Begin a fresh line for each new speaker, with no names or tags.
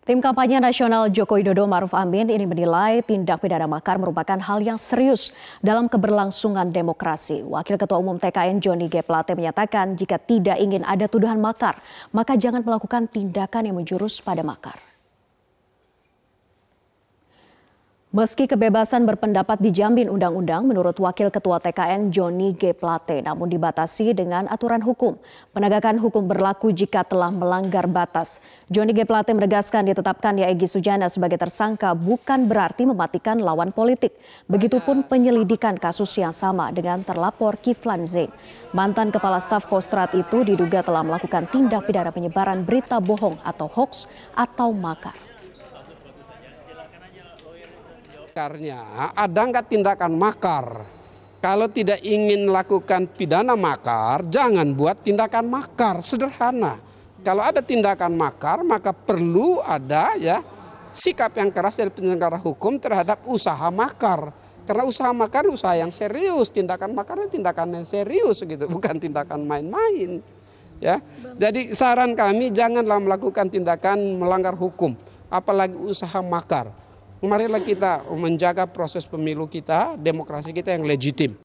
Tim kampanye nasional Joko Widodo Maruf Amin ini menilai tindak pidana makar merupakan hal yang serius dalam keberlangsungan demokrasi. Wakil Ketua Umum TKN Joni G. Plate menyatakan jika tidak ingin ada tuduhan makar, maka jangan melakukan tindakan yang menjurus pada makar. Meski kebebasan berpendapat dijamin undang-undang, menurut Wakil Ketua TKN Joni G. Plate, namun dibatasi dengan aturan hukum. Penegakan hukum berlaku jika telah melanggar batas. Joni G. Plate menegaskan ditetapkan ya Egy Sujana sebagai tersangka bukan berarti mematikan lawan politik. Begitupun penyelidikan kasus yang sama dengan terlapor Kiflan Zain. Mantan Kepala Staf Kostrat itu diduga telah melakukan tindak pidana penyebaran berita bohong atau hoax atau makar.
makarnya, ada nggak tindakan makar? Kalau tidak ingin lakukan pidana makar, jangan buat tindakan makar, sederhana. Kalau ada tindakan makar, maka perlu ada ya sikap yang keras dari penyelenggara hukum terhadap usaha makar. Karena usaha makar usaha yang serius, tindakan makarnya tindakan yang serius gitu, bukan tindakan main-main. Ya. Jadi saran kami janganlah melakukan tindakan melanggar hukum, apalagi usaha makar marilah kita menjaga proses pemilu kita, demokrasi kita yang legitim.